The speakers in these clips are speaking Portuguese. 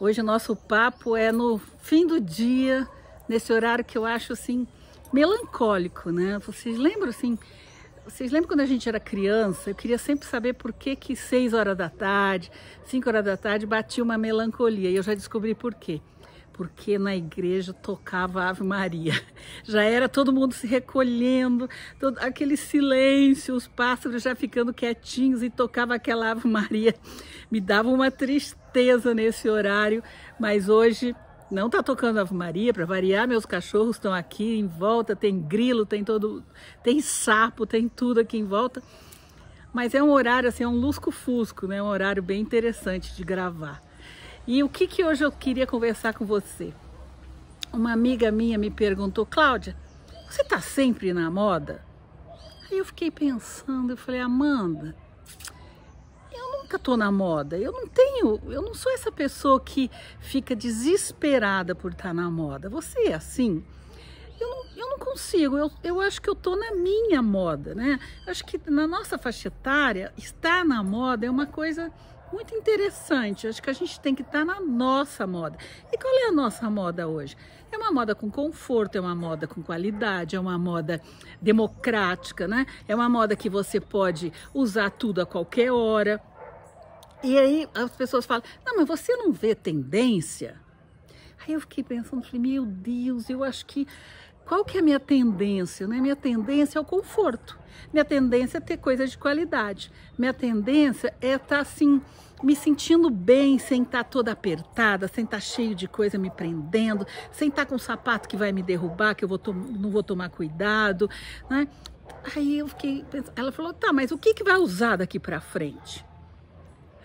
Hoje o nosso papo é no fim do dia, nesse horário que eu acho assim melancólico, né? Vocês lembram assim? Vocês lembram quando a gente era criança? Eu queria sempre saber por que que seis horas da tarde, cinco horas da tarde batia uma melancolia. E eu já descobri por quê porque na igreja tocava Ave Maria. Já era todo mundo se recolhendo, todo, aquele silêncio, os pássaros já ficando quietinhos e tocava aquela Ave Maria. Me dava uma tristeza nesse horário, mas hoje não está tocando Ave Maria, para variar, meus cachorros estão aqui em volta, tem grilo, tem todo, tem sapo, tem tudo aqui em volta. Mas é um horário assim, é um lusco-fusco, né? É um horário bem interessante de gravar. E o que, que hoje eu queria conversar com você? Uma amiga minha me perguntou, Cláudia, você está sempre na moda? Aí eu fiquei pensando, eu falei, Amanda, eu nunca tô na moda, eu não tenho, eu não sou essa pessoa que fica desesperada por estar tá na moda. Você é assim? Eu não, eu não consigo, eu, eu acho que eu tô na minha moda, né? acho que na nossa faixa etária, estar na moda é uma coisa muito interessante. Acho que a gente tem que estar tá na nossa moda. E qual é a nossa moda hoje? É uma moda com conforto, é uma moda com qualidade, é uma moda democrática, né? É uma moda que você pode usar tudo a qualquer hora. E aí as pessoas falam: não, mas você não vê tendência? Aí eu fiquei pensando, falei, meu Deus, eu acho que qual que é a minha tendência? Né? Minha tendência é o conforto. Minha tendência é ter coisas de qualidade. Minha tendência é estar tá, assim, me sentindo bem, sem estar tá toda apertada, sem estar tá cheio de coisa me prendendo, sem estar com um sapato que vai me derrubar, que eu vou não vou tomar cuidado. Né? Aí eu fiquei pensando, ela falou, tá, mas o que, que vai usar daqui para frente?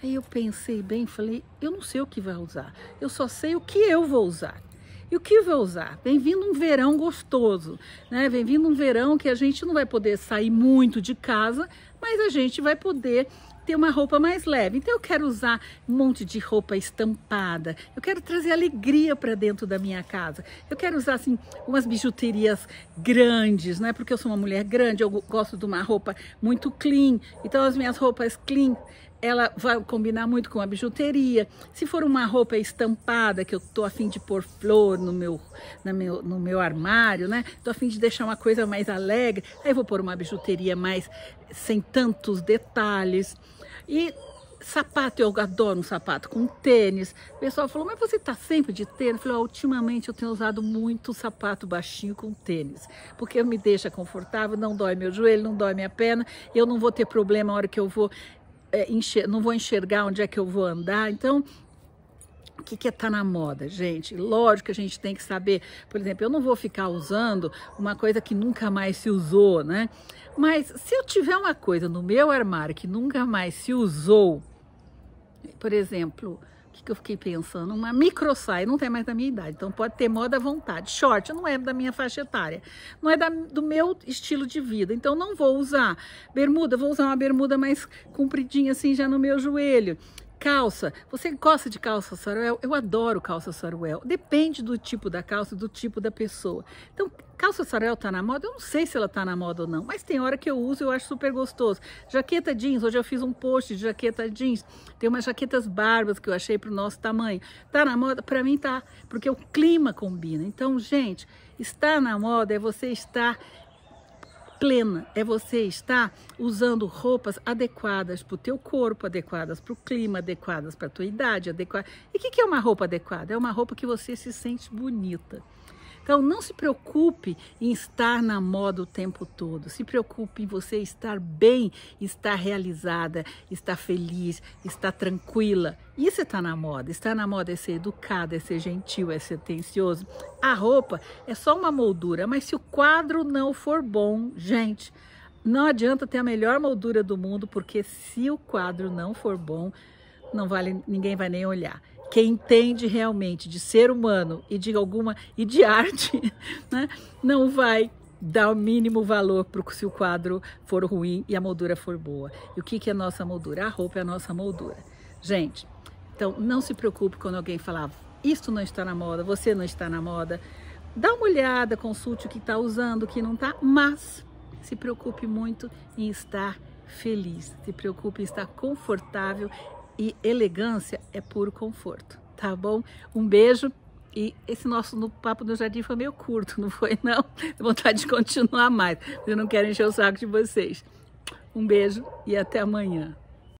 Aí eu pensei bem, falei, eu não sei o que vai usar, eu só sei o que eu vou usar. E o que vou usar? Vem vindo um verão gostoso, né? Vem vindo um verão que a gente não vai poder sair muito de casa, mas a gente vai poder ter uma roupa mais leve. Então eu quero usar um monte de roupa estampada. Eu quero trazer alegria para dentro da minha casa. Eu quero usar assim umas bijuterias grandes, né? Porque eu sou uma mulher grande, eu gosto de uma roupa muito clean. Então as minhas roupas clean ela vai combinar muito com a bijuteria. Se for uma roupa estampada, que eu tô afim de pôr flor no meu, no meu, no meu armário, né? Tô afim de deixar uma coisa mais alegre, aí vou pôr uma bijuteria mais sem tantos detalhes. E sapato, eu adoro um sapato com tênis. O pessoal falou, mas você tá sempre de tênis? Eu falei, oh, ultimamente eu tenho usado muito sapato baixinho com tênis, porque me deixa confortável, não dói meu joelho, não dói minha perna, eu não vou ter problema na hora que eu vou é, não vou enxergar onde é que eu vou andar. Então, o que, que é tá na moda, gente? Lógico que a gente tem que saber. Por exemplo, eu não vou ficar usando uma coisa que nunca mais se usou, né? Mas se eu tiver uma coisa no meu armário que nunca mais se usou, por exemplo, que, que eu fiquei pensando? Uma micro saia, não tem mais da minha idade, então pode ter moda à vontade. Short não é da minha faixa etária, não é da, do meu estilo de vida, então não vou usar bermuda, vou usar uma bermuda mais compridinha assim já no meu joelho. Calça. Você gosta de calça saruel? Eu adoro calça saruel. Depende do tipo da calça, do tipo da pessoa. Então, calça saruel tá na moda? Eu não sei se ela tá na moda ou não, mas tem hora que eu uso e eu acho super gostoso. Jaqueta jeans, hoje eu fiz um post de jaqueta jeans. Tem umas jaquetas barbas que eu achei pro nosso tamanho. Tá na moda? Para mim tá, porque o clima combina. Então, gente, estar na moda é você estar plena é você estar usando roupas adequadas para o teu corpo, adequadas para o clima, adequadas para a tua idade, adequada. E o que, que é uma roupa adequada? É uma roupa que você se sente bonita. Então não se preocupe em estar na moda o tempo todo. Se preocupe em você estar bem, estar realizada, estar feliz, estar tranquila. Isso está é na moda. Estar na moda é ser educada, é ser gentil, é ser atencioso. A roupa é só uma moldura, mas se o quadro não for bom, gente, não adianta ter a melhor moldura do mundo, porque se o quadro não for bom, não vale, ninguém vai nem olhar quem entende realmente de ser humano e de alguma e de arte, né, não vai dar o mínimo valor para se o quadro for ruim e a moldura for boa. E o que, que é a nossa moldura? A roupa é a nossa moldura. Gente, então não se preocupe quando alguém falar isso não está na moda, você não está na moda. Dá uma olhada, consulte o que está usando, o que não está, mas se preocupe muito em estar feliz, se preocupe em estar confortável e elegância é puro conforto, tá bom? Um beijo. E esse nosso no papo no jardim foi meio curto, não foi não? Deu vontade de continuar mais. Eu não quero encher o saco de vocês. Um beijo e até amanhã.